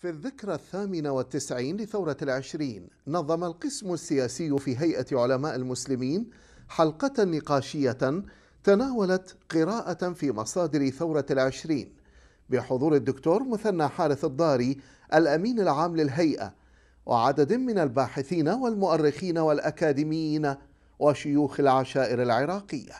في الذكرى الثامنة والتسعين لثورة العشرين نظم القسم السياسي في هيئة علماء المسلمين حلقة نقاشية تناولت قراءة في مصادر ثورة العشرين بحضور الدكتور مثنى حارث الضاري الأمين العام للهيئة وعدد من الباحثين والمؤرخين والأكاديميين وشيوخ العشائر العراقية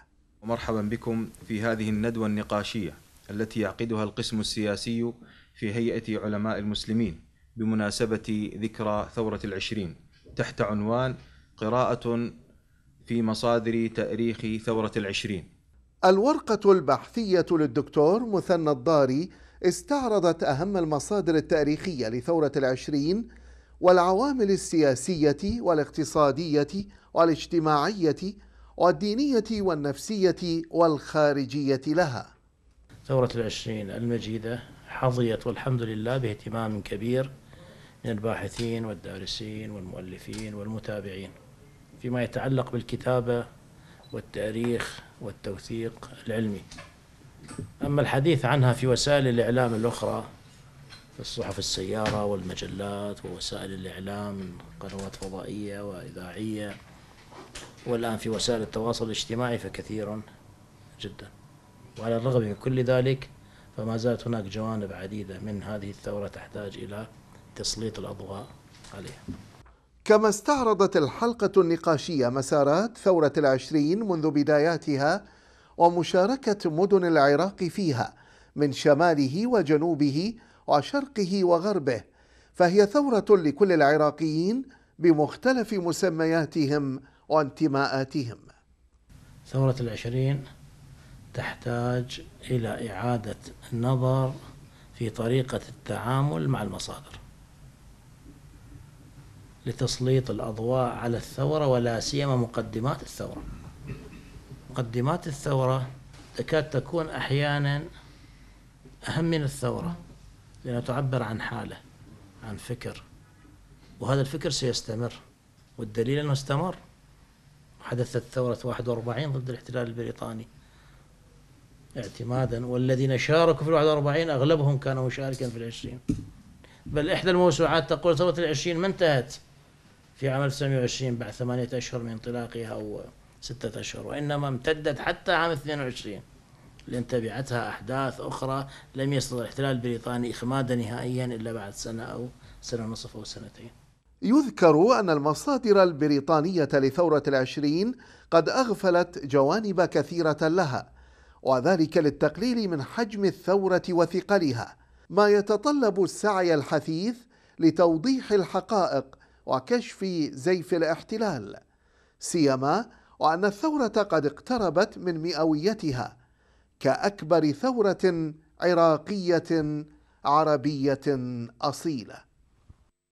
مرحبا بكم في هذه الندوة النقاشية التي يعقدها القسم السياسي في هيئة علماء المسلمين بمناسبة ذكرى ثورة العشرين تحت عنوان قراءة في مصادر تاريخ ثورة العشرين الورقة البحثية للدكتور مثنى الضاري استعرضت أهم المصادر التاريخية لثورة العشرين والعوامل السياسية والاقتصادية والاجتماعية والدينية والنفسية والخارجية لها ثورة العشرين المجيدة حظيت والحمد لله باهتمام كبير من الباحثين والدارسين والمؤلفين والمتابعين فيما يتعلق بالكتابة والتاريخ والتوثيق العلمي أما الحديث عنها في وسائل الإعلام الأخرى في الصحف السيارة والمجلات ووسائل الإعلام قنوات فضائية وإذاعية والآن في وسائل التواصل الاجتماعي فكثير جدا وعلى الرغم من كل ذلك فما زالت هناك جوانب عديدة من هذه الثورة تحتاج إلى تسليط الأضواء عليها كما استعرضت الحلقة النقاشية مسارات ثورة العشرين منذ بداياتها ومشاركة مدن العراق فيها من شماله وجنوبه وشرقه وغربه فهي ثورة لكل العراقيين بمختلف مسمياتهم وانتماءاتهم ثورة العشرين تحتاج إلى إعادة النظر في طريقة التعامل مع المصادر لتسليط الأضواء على الثورة ولا سيما مقدمات الثورة مقدمات الثورة تكاد تكون أحيانا أهم من الثورة لأنها تعبر عن حالة عن فكر وهذا الفكر سيستمر والدليل أنه استمر حدثت ثورة 41 ضد الاحتلال البريطاني اعتمادا والذين شاركوا في الواحد 41 أغلبهم كانوا مشاركا في العشرين بل إحدى الموسوعات تقول ثورة العشرين ما انتهت في عام 1920 بعد ثمانية أشهر من انطلاقها أو ستة أشهر وإنما امتدت حتى عام 22 لأن تبعتها أحداث أخرى لم يستطع الاحتلال البريطاني إخمادها نهائيا إلا بعد سنة أو سنة ونصف أو سنتين يذكر أن المصادر البريطانية لثورة العشرين قد أغفلت جوانب كثيرة لها وذلك للتقليل من حجم الثورة وثقلها ما يتطلب السعي الحثيث لتوضيح الحقائق وكشف زيف الاحتلال سيما وأن الثورة قد اقتربت من مئويتها كأكبر ثورة عراقية عربية أصيلة